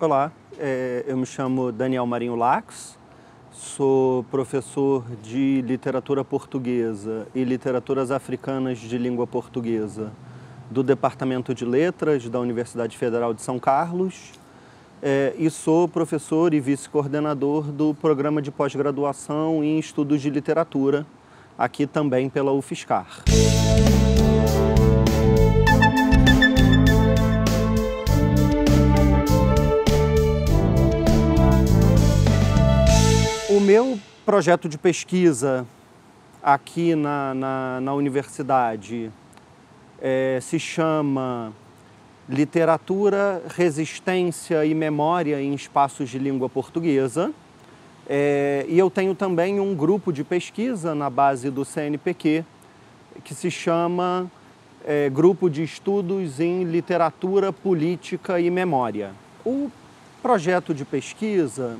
Olá, é, eu me chamo Daniel Marinho Lax, sou professor de literatura portuguesa e literaturas africanas de língua portuguesa do Departamento de Letras da Universidade Federal de São Carlos é, e sou professor e vice-coordenador do programa de pós-graduação em estudos de literatura, aqui também pela UFSCar. meu projeto de pesquisa aqui na, na, na universidade é, se chama Literatura, Resistência e Memória em Espaços de Língua Portuguesa. É, e eu tenho também um grupo de pesquisa na base do CNPq que se chama é, Grupo de Estudos em Literatura, Política e Memória. O projeto de pesquisa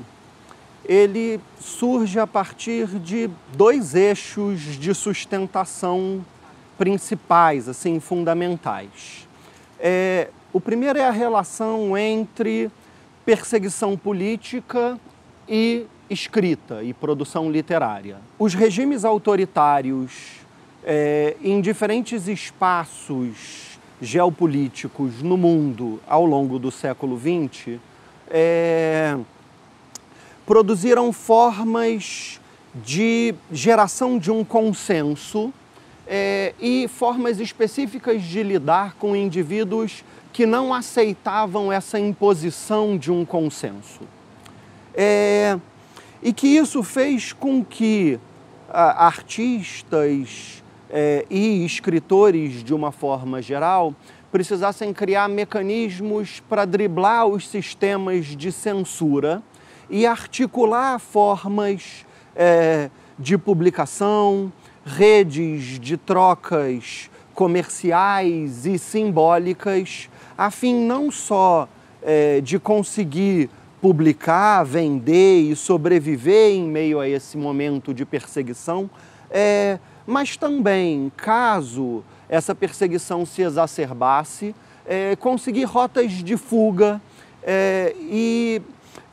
ele surge a partir de dois eixos de sustentação principais, assim, fundamentais. É, o primeiro é a relação entre perseguição política e escrita e produção literária. Os regimes autoritários, é, em diferentes espaços geopolíticos no mundo ao longo do século XX, é, produziram formas de geração de um consenso é, e formas específicas de lidar com indivíduos que não aceitavam essa imposição de um consenso. É, e que isso fez com que a, ah, artistas é, e escritores, de uma forma geral, precisassem criar mecanismos para driblar os sistemas de censura e articular formas é, de publicação, redes de trocas comerciais e simbólicas, a fim não só é, de conseguir publicar, vender e sobreviver em meio a esse momento de perseguição, é, mas também, caso essa perseguição se exacerbasse, é, conseguir rotas de fuga é, e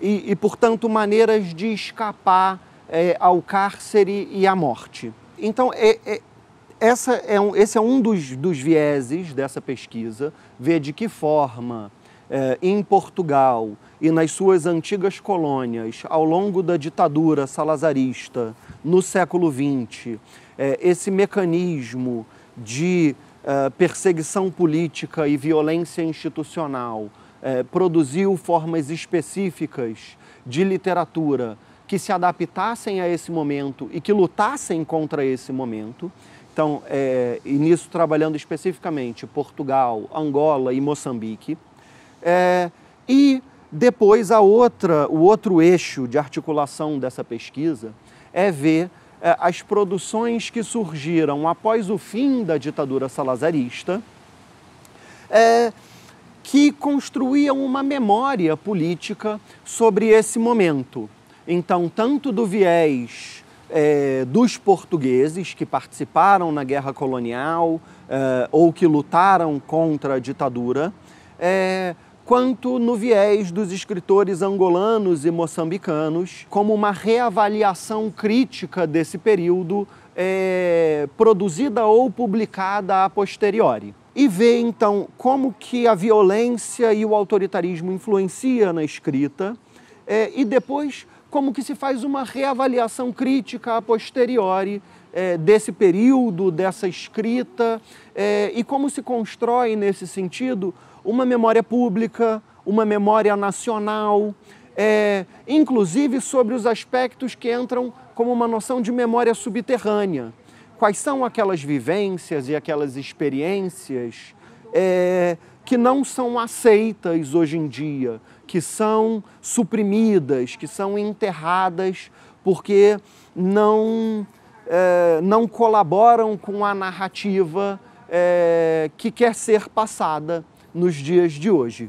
e, e portanto, maneiras de escapar é, ao cárcere e à morte. Então, é, é, essa é um, esse é um dos, dos vieses dessa pesquisa, ver de que forma é, em Portugal e nas suas antigas colônias, ao longo da ditadura salazarista no século XX, é, esse mecanismo de é, perseguição política e violência institucional é, produziu formas específicas de literatura que se adaptassem a esse momento e que lutassem contra esse momento. Então, é, e nisso trabalhando especificamente Portugal, Angola e Moçambique. É, e depois a outra, o outro eixo de articulação dessa pesquisa é ver é, as produções que surgiram após o fim da ditadura salazarista é, que construíam uma memória política sobre esse momento. Então, tanto do viés é, dos portugueses que participaram na guerra colonial é, ou que lutaram contra a ditadura, é, quanto no viés dos escritores angolanos e moçambicanos, como uma reavaliação crítica desse período é, produzida ou publicada a posteriori e vê então como que a violência e o autoritarismo influencia na escrita é, e depois como que se faz uma reavaliação crítica a posteriori é, desse período, dessa escrita é, e como se constrói nesse sentido uma memória pública, uma memória nacional, é, inclusive sobre os aspectos que entram como uma noção de memória subterrânea quais são aquelas vivências e aquelas experiências é, que não são aceitas hoje em dia, que são suprimidas, que são enterradas porque não, é, não colaboram com a narrativa é, que quer ser passada nos dias de hoje.